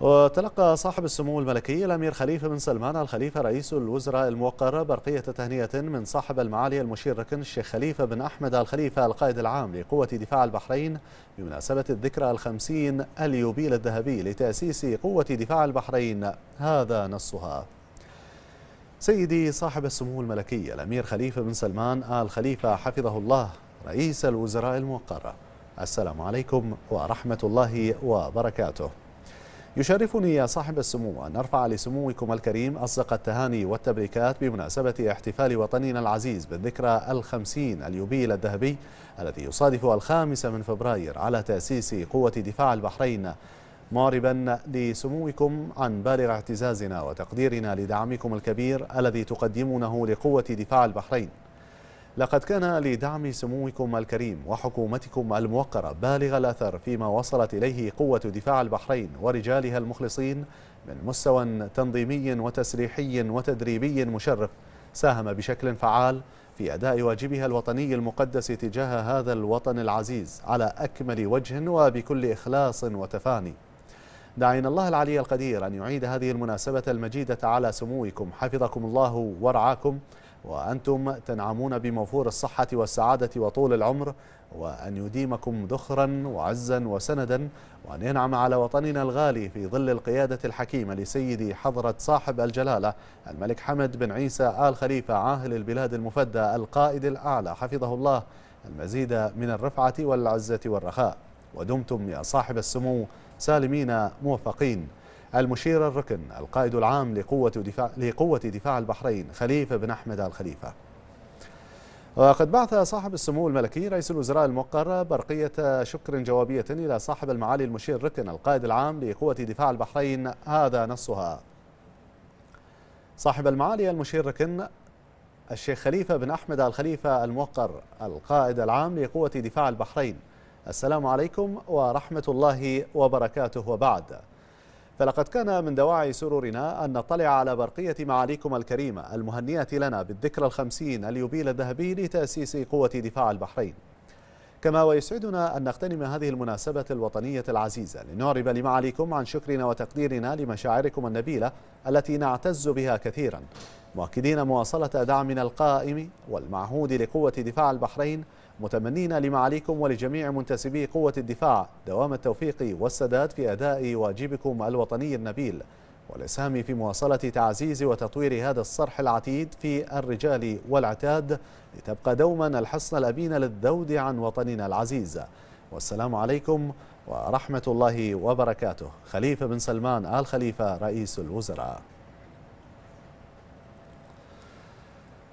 وتلقى صاحب السمو الملكي الأمير خليفة بن سلمان الخليفة رئيس الوزراء الموقر برقية تهنئة من صاحب المعالي المشير ركن الشيخ خليفة بن أحمد الخليفة القائد العام لقوة دفاع البحرين بمناسبة الذكرى الخمسين اليوبيل الذهبي لتأسيس قوة دفاع البحرين هذا نصها سيدي صاحب السمو الملكي الأمير خليفة بن سلمان آل خليفة حفظه الله رئيس الوزراء الموقر السلام عليكم ورحمة الله وبركاته يشرفني يا صاحب السمو أن أرفع لسموكم الكريم أصدق التهاني والتبريكات بمناسبة احتفال وطننا العزيز بالذكرى الخمسين اليوبيل الذهبي الذي يصادف الخامس من فبراير على تأسيس قوة دفاع البحرين معربا لسموكم عن بالغ اعتزازنا وتقديرنا لدعمكم الكبير الذي تقدمونه لقوة دفاع البحرين لقد كان لدعم سموكم الكريم وحكومتكم الموقرة بالغ الأثر فيما وصلت إليه قوة دفاع البحرين ورجالها المخلصين من مستوى تنظيمي وتسريحي وتدريبي مشرف ساهم بشكل فعال في أداء واجبها الوطني المقدس تجاه هذا الوطن العزيز على أكمل وجه وبكل إخلاص وتفاني دعينا الله العلي القدير أن يعيد هذه المناسبة المجيدة على سموكم حفظكم الله ورعاكم وأنتم تنعمون بموفور الصحة والسعادة وطول العمر وأن يديمكم ذخرا وعزا وسندا وأن ينعم على وطننا الغالي في ظل القيادة الحكيمة لسيدي حضرة صاحب الجلالة الملك حمد بن عيسى آل خليفة عاهل البلاد المفدى القائد الأعلى حفظه الله المزيد من الرفعة والعزة والرخاء ودمتم يا صاحب السمو سالمين موفقين المشير الركن القائد العام لقوة دفاع, لقوة دفاع البحرين خليفة بن أحمد الخليفة وقد بعث صاحب السمو الملكي رئيس الوزراء الموقر برقية شكر جوابية إلى صاحب المعالي المشير ركن القائد العام لقوة دفاع البحرين هذا نصها صاحب المعالي المشير ركن الشيخ خليفة بن أحمد الخليفة الموقر القائد العام لقوة دفاع البحرين السلام عليكم ورحمة الله وبركاته وبعد فلقد كان من دواعي سرورنا أن نطلع على برقية معاليكم الكريمة المهنية لنا بالذكرى الخمسين اليوبيل الذهبي لتأسيس قوة دفاع البحرين كما ويسعدنا أن نغتنم هذه المناسبة الوطنية العزيزة لنعرب لمعاليكم عن شكرنا وتقديرنا لمشاعركم النبيلة التي نعتز بها كثيراً مؤكدين مواصلة دعمنا القائم والمعهود لقوة دفاع البحرين متمنين لمعاليكم ولجميع منتسبي قوة الدفاع دوام التوفيق والسداد في أداء واجبكم الوطني النبيل والإسهام في مواصلة تعزيز وتطوير هذا الصرح العتيد في الرجال والعتاد لتبقى دوما الحصن الأمين للذود عن وطننا العزيز والسلام عليكم ورحمة الله وبركاته خليفة بن سلمان آل خليفة رئيس الوزراء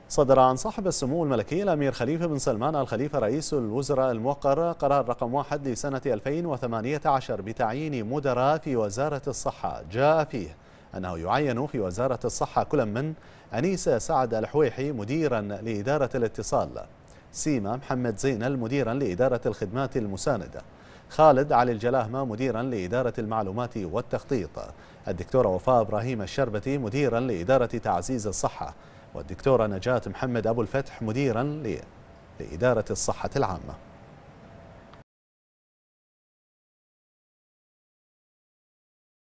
صدر عن صاحب السمو الملكي الأمير خليفة بن سلمان الخليفة رئيس الوزراء الموقر قرار رقم واحد لسنة 2018 بتعيين مدراء في وزارة الصحة جاء فيه أنه يعين في وزارة الصحة كل من أنيس سعد الحويحي مديرا لإدارة الاتصال سيما محمد زينل مديرا لإدارة الخدمات المساندة خالد علي الجلاهمة مديرا لإدارة المعلومات والتخطيط الدكتورة وفاء إبراهيم الشربتي مديرا لإدارة تعزيز الصحة والدكتورة نجاة محمد أبو الفتح مديرا لإدارة الصحة العامة